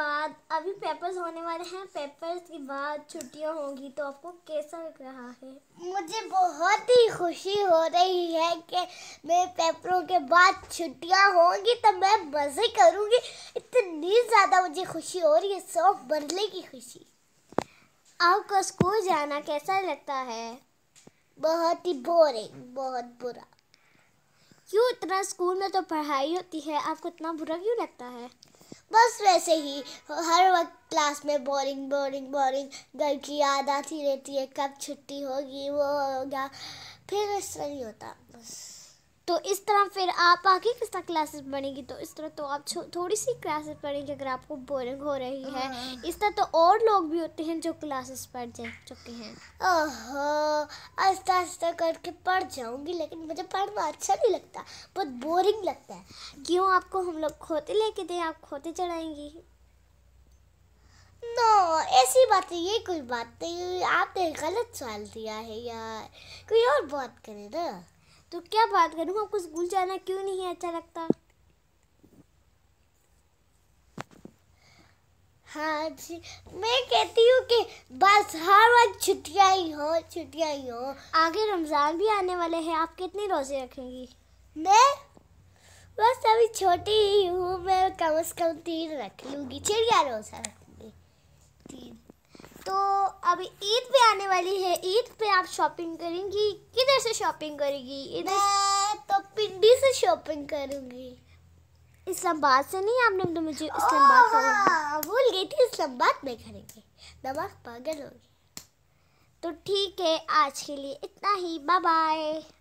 बाद अभी पेपर्स होने वाले हैं पेपर्स के बाद छुट्टियां होंगी तो आपको कैसा लग रहा है मुझे बहुत ही खुशी हो रही है कि मेरे पेपरों के बाद छुट्टियां होंगी तो मैं मज़े करूँगी इतनी ज़्यादा मुझे खुशी हो रही है सौ बदले की खुशी आपको स्कूल जाना कैसा लगता है बहुत ही बोरिंग बहुत बुरा क्यों इतना स्कूल में तो पढ़ाई होती है आपको इतना बुरा क्यों लगता है बस वैसे ही हर वक्त क्लास में बोरिंग बोरिंग बोरिंग घर की याद आती रहती है कब छुट्टी होगी वो होगा फिर ऐसा नहीं होता बस तो इस तरह फिर आप आगे किस तरह क्लासेस बनेगी तो इस तरह तो आप थोड़ी सी क्लासेस पढ़ेंगे अगर आपको बोरिंग हो रही है हाँ। इस तरह तो और लोग भी होते हैं जो क्लासेस पढ़ जा चुके हैं ओहो आस्ता आस्ता करके पढ़ जाऊंगी लेकिन मुझे पढ़ना अच्छा नहीं लगता बहुत बोरिंग लगता है क्यों आपको हम लोग खोते लेके दें आप खोते चढ़ाएंगी नो ऐसी बात ये कोई बात नहीं आपने गलत सवाल दिया है यार कोई और बात करे ना तो क्या बात करूँ आपको स्कूल जाना क्यों नहीं अच्छा लगता हाँ जी मैं कहती हूँ कि बस हर वक्त छुट्टियाँ ही हो छुट्टियाँ ही हो आगे रमज़ान भी आने वाले हैं आप कितने रोज़े रखेंगी मैं बस अभी छोटी ही हूँ मैं कम से कम तीन रख लूँगी चिड़िया रोज़ा अभी ईद पे आने वाली है ईद पे आप शॉपिंग करेंगी किधर से शॉपिंग करेगी इधर तो पिंडी से शॉपिंग करूंगी इस्लामाबाद से नहीं आपने तो मुझे इस्लामाबाद हाँ, भूल गई थी इस्लामाबाद में करेंगे दबाग पागल होगी तो ठीक है आज के लिए इतना ही बाय बाय